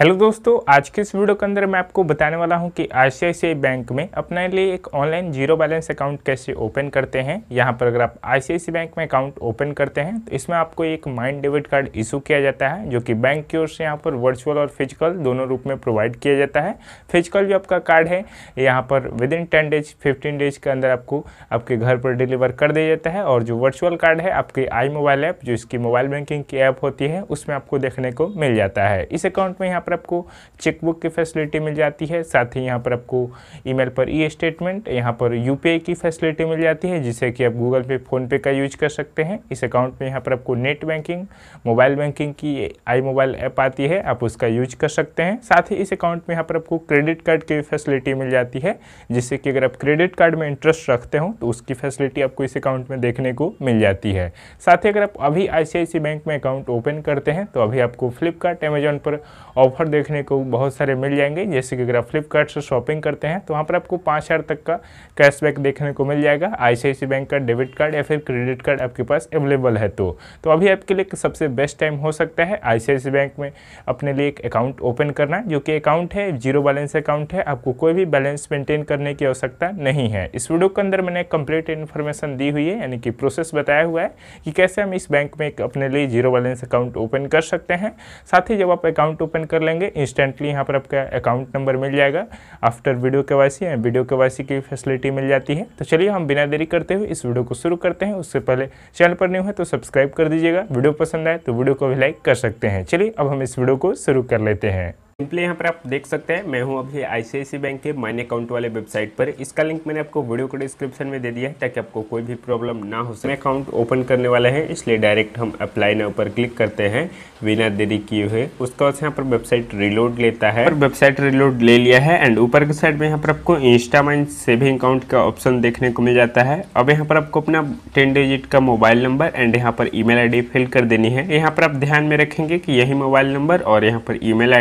hello दोस्तों आज के इस वीडियो के अंदर मैं आपको बताने वाला हूं कि आई बैंक में अपने लिए एक ऑनलाइन जीरो बैलेंस अकाउंट कैसे ओपन करते हैं यहां पर अगर आप आई बैंक में अकाउंट ओपन करते हैं तो इसमें आपको एक माइंड डेबिट कार्ड इशू किया जाता है जो कि बैंक की ओर से यहां पर वर्चुअल और फिजिकल दोनों रूप में प्रोवाइड किया जाता है फिजिकल भी आपका कार्ड है यहाँ पर within ten days fifteen days के अंदर आपको आपके घर पर डिलीवर कर दिया जाता है और जो वर्चुअल कार्ड है आपके आई मोबाइल ऐप जो इसकी मोबाइल बैंकिंग की ऐप होती है उसमें आपको देखने को मिल जाता है इस अकाउंट में यहाँ पर आपको चेकबुक की फैसिलिटी मिल जाती है साथ ही यहाँ पर आपको ईमेल पर ई स्टेटमेंट यहाँ पर यूपीआई की फैसिलिटी मिल जाती है जिससे कि आप गूगल पे फ़ोनपे का यूज कर सकते हैं इस अकाउंट में यहाँ पर आपको नेट बैंकिंग मोबाइल बैंकिंग की आई मोबाइल ऐप आती है आप उसका यूज कर सकते हैं साथ ही इस अकाउंट में यहाँ पर आपको क्रेडिट कार्ड की फैसिलिटी मिल जाती है जिससे कि अगर आप क्रेडिट कार्ड में इंटरेस्ट रखते हो तो उसकी फैसिलिटी आपको इस अकाउंट में देखने को मिल जाती है साथ ही अगर आप अभी आई बैंक में अकाउंट ओपन करते हैं तो अभी आपको फ्लिपकार्ट अमेजोन पर ऑफर ऑफर देखने को बहुत सारे मिल जाएंगे जैसे कि अगर आप फ्लिपकार्ट से शॉपिंग करते हैं तो वहाँ पर आपको पाँच हज़ार तक का कैशबैक देखने को मिल जाएगा आई बैंक का डेबिट कार्ड या फिर क्रेडिट कार्ड आपके पास अवेलेबल है तो, तो अभी आपके लिए सबसे बेस्ट टाइम हो सकता है आई बैंक में अपने लिए एक अकाउंट ओपन करना जो कि अकाउंट है जीरो बैलेंस अकाउंट है आपको कोई भी बैलेंस मेंटेन करने की आवश्यकता नहीं है इस वीडियो के अंदर मैंने कंप्लीट इन्फॉर्मेशन दी हुई है यानी कि प्रोसेस बताया हुआ है कि कैसे हम इस बैंक में अपने लिए जीरो बैलेंस अकाउंट ओपन कर सकते हैं साथ ही जब आप अकाउंट ओपन कर लेंगे इंस्टेंटली यहाँ पर आपका अकाउंट नंबर मिल जाएगा after video K Y C video K Y C की फैसिलिटी मिल जाती है तो चलिए हम बिना देरी करते हुए इस वीडियो को शुरू करते हैं उससे पहले चैनल पर न्यू है तो सब्सक्राइब कर दीजिएगा वीडियो पसंद आए तो वीडियो को भी लाइक कर सकते हैं चलिए अब हम इस वीडियो को शुरू कर लेते हैं सिंपली यहाँ पर आप देख सकते हैं मैं हूँ अभी आईसीआईसी बैंक के माइन अकाउंट वाले वेबसाइट पर इसका लिंक मैंने आपको वीडियो को डिस्क्रिप्शन में दे दिया है ताकि आपको कोई भी प्रॉब्लम ना हो सके अकाउंट ओपन करने वाला है इसलिए डायरेक्ट हम अप्लाई ना ऊपर क्लिक करते हैं बिना देरी किए हुए उसके बाद यहाँ पर वेबसाइट रिलोड लेता है और वेबसाइट रिलोड ले लिया है एंड ऊपर के साइड में यहाँ पर आपको इंस्टामाइन सेविंग अकाउंट का ऑप्शन देखने को मिल जाता है अब यहाँ पर आपको अपना टेन डिजिट का मोबाइल नंबर एंड यहाँ पर ई मेल फिल कर देनी है यहाँ पर आप ध्यान में रखेंगे कि यही मोबाइल नंबर और यहाँ पर ई मेल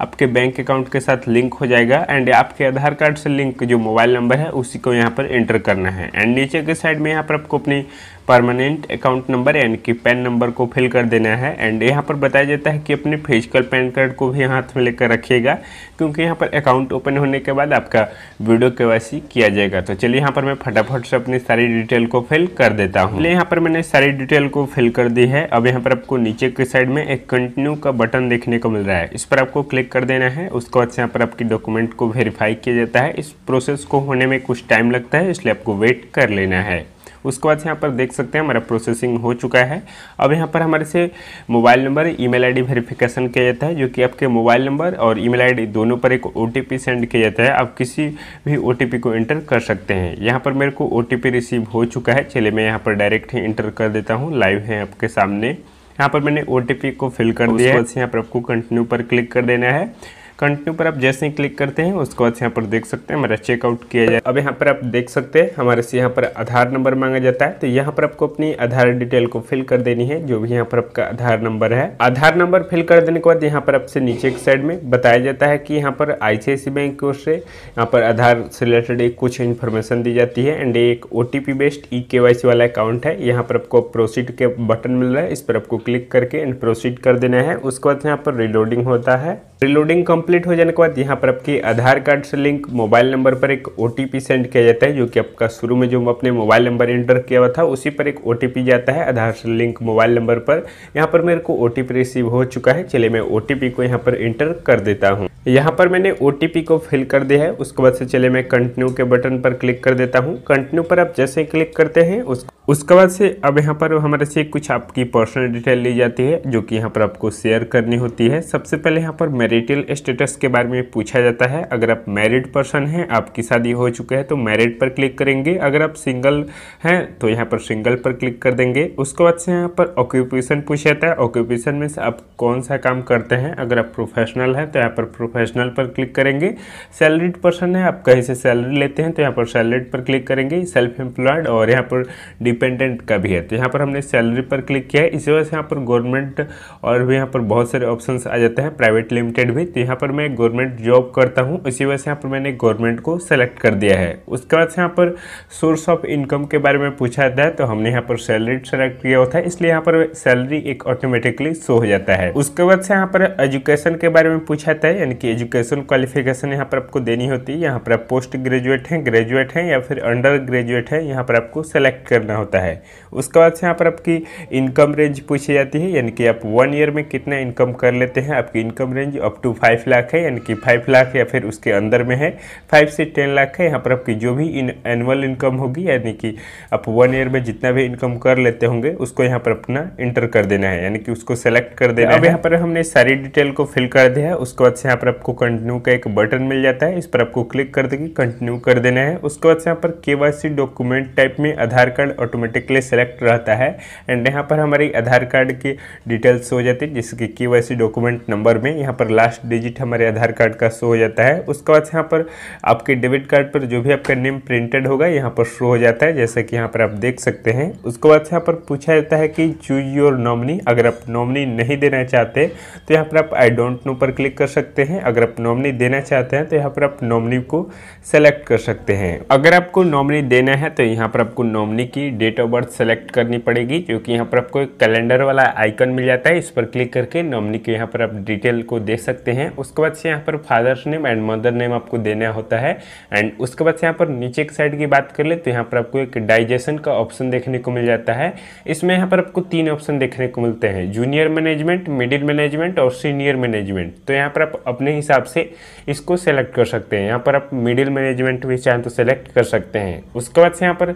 आपके बैंक अकाउंट के साथ लिंक हो जाएगा एंड आपके आधार कार्ड से लिंक जो मोबाइल नंबर है उसी को यहाँ पर एंटर करना है एंड नीचे के साइड में यहाँ पर आपको अपनी परमानेंट अकाउंट नंबर यानी कि पैन नंबर को फिल कर देना है एंड यहाँ पर बताया जाता है कि अपने फिजिकल पैन कार्ड को भी हाथ में लेकर रखिएगा क्योंकि यहाँ पर अकाउंट ओपन होने के बाद आपका वीडियो के किया जाएगा तो चलिए यहाँ पर मैं फटाफट से अपनी सारी डिटेल को फिल कर देता हूँ यहाँ पर मैंने सारी डिटेल को फिल कर दी है अब यहाँ पर आपको नीचे के साइड में एक कंटिन्यू का बटन देखने को मिल रहा है इस पर आपको क्लिक कर देना है उसके बाद से यहाँ पर आपकी डॉक्यूमेंट को वेरीफाई किया जाता है इस प्रोसेस को होने में कुछ टाइम लगता है इसलिए आपको वेट कर लेना है उसके बाद यहाँ पर देख सकते हैं हमारा प्रोसेसिंग हो चुका है अब यहाँ पर हमारे से mobile number email ID verification किया जाता है जो कि आपके मोबाइल नंबर और ईमेल आईडी दोनों पर एक ओ सेंड किया जाता है आप किसी भी ओ को एंटर कर सकते हैं यहाँ पर मेरे को ओ रिसीव हो चुका है चलिए मैं यहाँ पर डायरेक्ट ही इंटर कर देता हूँ लाइव है आपके सामने यहाँ पर मैंने ओ को फिल कर दिया है यहाँ पर आपको कंटिन्यू पर क्लिक कर देना है कंटिन्यू पर आप जैसे ही क्लिक करते हैं उसके बाद यहाँ पर देख सकते हैं हमारा चेकआउट किया जाए अब यहाँ पर आप देख सकते हैं हमारे से यहाँ पर आधार नंबर मांगा जाता है तो यहाँ पर आपको अपनी आधार डिटेल को फिल कर देनी है जो भी यहाँ पर आपका आधार नंबर है आधार नंबर फिल कर देने के बाद यहाँ पर आपसे नीचे की साइड में बताया जाता है कि यहाँ पर आई बैंक की ओर से यहाँ पर आधार से रिलेटेड एक कुछ इन्फॉर्मेशन दी जाती है एंड एक ओ बेस्ड ई के वाला अकाउंट है यहाँ पर आपको प्रोसीड के बटन मिल रहा है इस पर आपको क्लिक करके एंड प्रोसीड कर देना है उसके बाद यहाँ पर रिलोडिंग होता है रिलोडिंग कंप कंप्लीट हो जाने के बाद यहाँ पर आपके आधार कार्ड से लिंक मोबाइल नंबर पर एक ओ सेंड किया जाता है जो कि आपका शुरू में जो अपने मोबाइल नंबर एंटर किया हुआ था उसी पर एक ओ जाता है आधार से लिंक मोबाइल नंबर पर यहाँ पर मेरे को ओ रिसीव हो चुका है चलिए मैं ओ को यहाँ पर एंटर कर देता हूँ यहाँ पर मैंने ओ को फिल कर दिया है उसके बाद से चले मैं कंटिन्यू के बटन पर क्लिक कर देता हूँ कंटिन्यू पर आप जैसे ही क्लिक करते हैं उस उसके बाद से अब यहाँ पर हमारे से कुछ आपकी पर्सनल डिटेल ली जाती है जो कि यहाँ पर आपको शेयर करनी होती है सबसे पहले यहाँ पर मेरिटल स्टेटस स्टेटस के बारे में पूछा जाता है अगर आप मैरिड पर्सन हैं आपकी शादी हो चुके है तो मैरिड पर क्लिक करेंगे अगर आप सिंगल हैं तो यहाँ पर सिंगल पर क्लिक कर देंगे उसके बाद से यहाँ पर ऑक्यूपेशन पूछा जाता है ऑक्यूपेशन में आप कौन सा काम करते हैं अगर आप प्रोफेशनल हैं तो यहाँ पर प्रोफेशनल पर क्लिक करेंगे सैलरीड पर्सन है आप कहीं से सैलरी लेते हैं तो यहाँ पर सैलरीड पर क्लिक करेंगे सेल्फ एम्प्लॉयड और यहाँ पर डिपेंडेंट का भी है तो यहाँ पर हमने सैलरी पर क्लिक किया है इसी वजह से यहाँ पर गवर्नमेंट और भी यहाँ पर बहुत सारे ऑप्शन आ जाते हैं प्राइवेट लिमिटेड भी तो यहाँ पर पर मैं गवर्नमेंट जॉब करता हूँ इसी वजह से यहाँ पर मैंने गवर्नमेंट को सेलेक्ट कर दिया है उसके बाद से यहाँ पर सोर्स ऑफ इनकम के बारे में पूछा जाता है तो हमने यहाँ पर सैलरी सेलेक्ट किया होता है इसलिए यहाँ पर सैलरी एक ऑटोमेटिकली शो हो जाता है उसके बाद से यहाँ पर एजुकेशन के बारे में पूछा जाता है यानी कि एजुकेशन क्वालिफिकेशन यहाँ पर आपको देनी होती है यहाँ पर आप पोस्ट ग्रेजुएट हैं ग्रेजुएट हैं या फिर अंडर ग्रेजुएट हैं यहाँ पर आपको सेलेक्ट करना होता है उसके बाद से यहाँ पर आपकी इनकम रेंज पूछी जाती है यानी कि आप वन ईयर में कितना इनकम कर लेते हैं आपकी income range up to five lakh lakh है यानी कि फाइव लाख या फिर उसके अंदर में है फाइव से टेन लाख है यहाँ पर आपकी जो भी इन एनुअल इनकम होगी यानी कि आप वन ईयर में जितना भी इनकम कर लेते होंगे उसको यहाँ पर अपना इंटर कर देना है यानी कि उसको सेलेक्ट कर देना अब यहाँ पर हमने सारी डिटेल को फिल कर दिया है उसके बाद से यहाँ पर आपको कंटिन्यू का एक बटन मिल जाता है इस पर आपको क्लिक कर देगी कंटिन्यू कर देना है उसके बाद से यहाँ पर के डॉक्यूमेंट टाइप में आधार कार्ड ऑटोमेटिकली सेलेक्ट रहता है एंड यहाँ पर हमारी आधार कार्ड की डिटेल्स हो जाती है जिसके कि के डॉक्यूमेंट नंबर में यहाँ पर लास्ट डिजिट हमारे आधार कार्ड का शो हो जाता है उसके बाद यहाँ पर आपके डेबिट कार्ड पर जो भी आपका नेम प्रिंटेड होगा यहाँ पर शो हो जाता है जैसा कि यहाँ पर आप देख सकते हैं उसके बाद यहाँ पर पूछा जाता है कि चूज योर नॉमनी अगर आप नॉमनी नहीं देना चाहते तो यहाँ पर आप आई डोंट नो पर क्लिक कर सकते हैं अगर आप नॉमनी देना चाहते हैं तो यहाँ पर आप नॉमनी को सेलेक्ट कर सकते हैं अगर आपको नॉमनी देना है तो यहाँ पर आपको नॉमनी की डेट ऑफ बर्थ सेलेक्ट करनी पड़ेगी जो कि यहाँ पर आपको एक कैलेंडर वाला आइकन मिल जाता है इस पर क्लिक करके नॉमनी के यहाँ पर आप डिटेल को दे सकते हैं उसके बाद से यहाँ पर father's name and mother name आपको देना होता है एंड उसके बाद से यहाँ पर नीचे की साइड की बात कर ले तो यहाँ पर आपको एक डाइजेशन का ऑप्शन देखने को मिल जाता है इसमें यहाँ पर आपको तीन ऑप्शन देखने को मिलते हैं जूनियर मैनेजमेंट मिडिल मैनेजमेंट और सीनियर मैनेजमेंट तो यहाँ पर आप अपने हिसाब से इसको सेलेक्ट कर सकते हैं यहाँ पर आप मिडिल मैनेजमेंट भी चाहें तो सेलेक्ट कर सकते हैं उसके बाद से यहाँ पर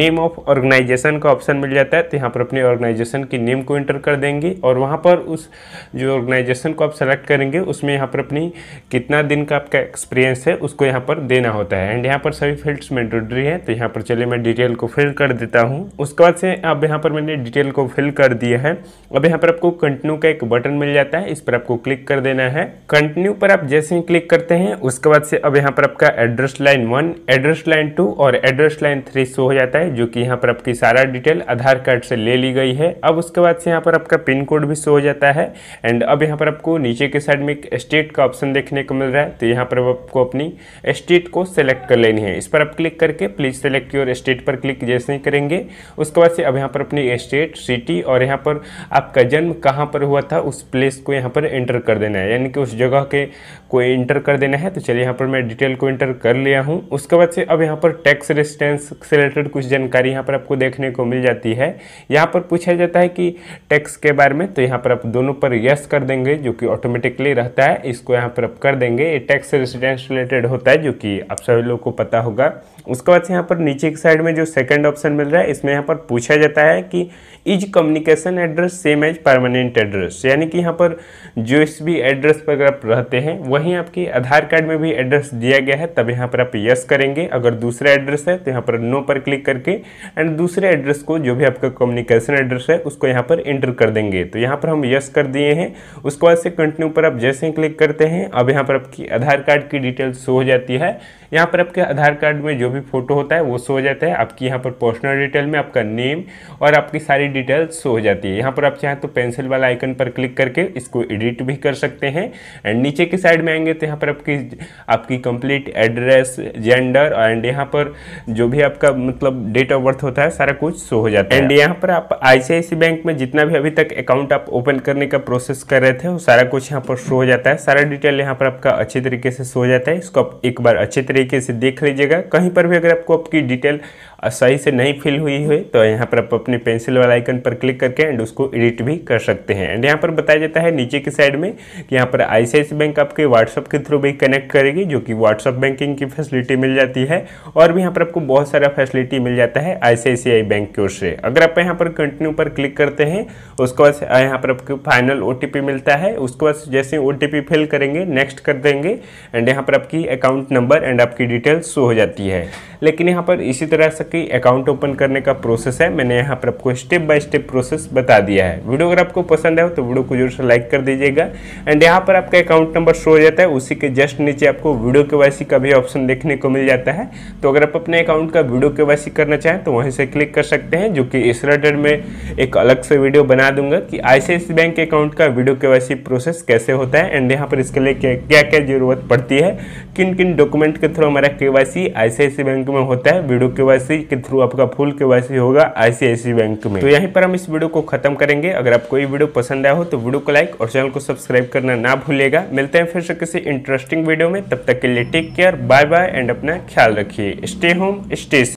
नेम ऑफ ऑर्गेनाइजेशन का ऑप्शन मिल जाता है तो यहाँ पर अपने ऑर्गेनाइजेशन की नेम को इंटर कर देंगे और वहाँ पर उस जो ऑर्गेनाइजेशन को आप सेलेक्ट करेंगे उसमें यहाँ यहाँ पर अपनी कितना दिन का आपका एक्सपीरियंस है उसको यहाँ पर देना होता है एंड यहाँ पर सभी फील्ड्स मैंडेटरी है तो यहाँ पर चलिए मैं डिटेल को फिल कर देता हूँ उसके बाद से अब यहाँ पर मैंने डिटेल को फिल कर दिया है अब यहाँ पर आपको कंटिन्यू का एक बटन मिल जाता है इस पर आपको क्लिक कर देना है कंटिन्यू पर आप जैसे ही क्लिक करते हैं उसके बाद से अब यहाँ पर आपका address line one address line two और एड्रेस लाइन थ्री शो हो जाता है जो कि यहाँ पर आपकी सारा डिटेल आधार कार्ड से ले ली गई है अब उसके बाद से यहाँ पर आपका पिन कोड भी शो हो जाता है एंड अब यहाँ पर आपको नीचे के साइड में एक स्टेट का ऑप्शन देखने को मिल रहा है तो यहाँ पर आपको अपनी स्टेट को सेलेक्ट कर लेनी है इस पर आप क्लिक करके प्लीज सेलेक्ट योर स्टेट पर क्लिक जैसे ही करेंगे उसके बाद से अब यहाँ पर अपनी स्टेट सिटी और यहाँ पर आपका जन्म कहाँ पर हुआ था उस प्लेस को यहाँ पर एंटर कर देना है यानी कि उस जगह के को एंटर कर देना है तो चलिए यहाँ पर मैं डिटेल को एंटर कर लिया हूँ उसके बाद से अब यहाँ पर टैक्स रेजिस्टेंस से रिलेटेड कुछ जानकारी यहाँ पर आपको देखने को मिल जाती है यहाँ पर पूछा जाता है कि टैक्स के बारे में तो यहाँ पर आप दोनों पर यस कर देंगे जो कि ऑटोमेटिकली रहता है इसको यहाँ पर आप कर देंगे ये टैक्स रेसिडेंस रिलेटेड होता है जो कि आप सभी लोगों को पता होगा उसके बाद यहाँ पर नीचे की साइड में जो सेकंड ऑप्शन मिल रहा है इसमें यहाँ पर पूछा जाता है कि is communication address same as permanent address यानी कि यहाँ पर जो इस भी एड्रेस पर अगर आप रहते हैं वहीं आपके आधार कार्ड में भी एड्रेस दिया गया है तब यहाँ पर आप यस करेंगे अगर दूसरा एड्रेस है तो यहाँ पर नो पर क्लिक करके एंड दूसरे एड्रेस को जो भी आपका कम्युनिकेशन एड्रेस है उसको यहाँ पर इंटर कर देंगे तो यहाँ पर हम यस कर दिए हैं उसके बाद से कंटिन्यू पर आप जैसे ही क्लिक करते हैं अब यहाँ पर आपकी आधार कार्ड की डिटेल शो हो जाती है यहाँ पर आपके आधार कार्ड में जो भी फोटो होता है वो शो हो जाता है आपकी यहाँ पर पर्सनल डिटेल में आपका नेम और आपकी सारी डिटेल शो हो जाती है यहाँ पर आप चाहें तो पेंसिल वाला आइकन पर क्लिक करके इसको एडिट भी कर सकते हैं एंड नीचे की साइड में आएंगे तो यहाँ पर आपकी आपकी कंप्लीट एड्रेस जेंडर एंड यहाँ पर जो भी आपका मतलब डेट ऑफ बर्थ होता है सारा कुछ शो हो जाता है एंड यहाँ पर आप आई बैंक में जितना भी अभी तक अकाउंट आप ओपन करने का प्रोसेस कर रहे थे वो सारा कुछ यहाँ पर शो हो जाता है सारा डिटेल यहाँ पर आपका अच्छे तरीके से सो जाता है इसको आप एक बार अच्छे तरीके से देख लीजिएगा कहीं पर भी अगर आपको आपकी डिटेल सही से नहीं फिल हुई है तो यहाँ पर आप अपने पेंसिल वाला आइकन पर क्लिक करके एंड उसको एडिट भी कर सकते हैं एंड यहाँ पर बताया जाता है नीचे की साइड में कि यहाँ पर आई बैंक आपके व्हाट्सअप के थ्रू भी कनेक्ट करेगी जो कि व्हाट्सअप बैंकिंग की फैसिलिटी मिल जाती है और भी यहाँ पर आपको बहुत सारा फैसिलिटी मिल जाता है आई बैंक की ओर से अगर आप यहाँ पर कंटिन्यू पर क्लिक करते हैं उसके बाद यहाँ पर आपको फाइनल ओ मिलता है उसके बाद जैसे ओ टी फिल करेंगे नेक्स्ट कर देंगे एंड यहाँ पर आपकी अकाउंट नंबर एंड आपकी डिटेल शो हो जाती है लेकिन यहाँ पर इसी तरह से कई अकाउंट ओपन करने का प्रोसेस है मैंने यहाँ पर आपको स्टेप बाय स्टेप प्रोसेस बता दिया है वीडियो अगर आपको पसंद है तो वीडियो को जरूर से लाइक कर दीजिएगा एंड यहाँ पर आपका अकाउंट नंबर शो हो जाता है उसी के जस्ट नीचे आपको वीडियो के का भी ऑप्शन देखने को मिल जाता है तो अगर आप अपने अकाउंट का वीडियो के करना चाहें तो वहीं से क्लिक कर सकते हैं जो कि इस रेटेड में एक अलग से वीडियो बना दूंगा कि आई बैंक अकाउंट का वीडियो के प्रोसेस कैसे होता है एंड यहाँ यहाँ पर इसके लिए क्या क्या जरूरत पड़ती है किन किन डॉक्यूमेंट के थ्रू हमारा के वाई सी आईसीआईसी बैंक में होता है वीडियो के वाई सी के थ्रू आपका फुल के वाई सी होगा आईसीआईसी बैंक में तो यहीं पर हम इस वीडियो को खत्म करेंगे अगर आपको ये वीडियो पसंद आया हो तो वीडियो को लाइक और चैनल को सब्सक्राइब करना ना भूलेगा मिलते हैं फिर से किसी इंटरेस्टिंग वीडियो में तब तक के लिए take care bye bye and अपना ख्याल रखिए स्टे होम स्टे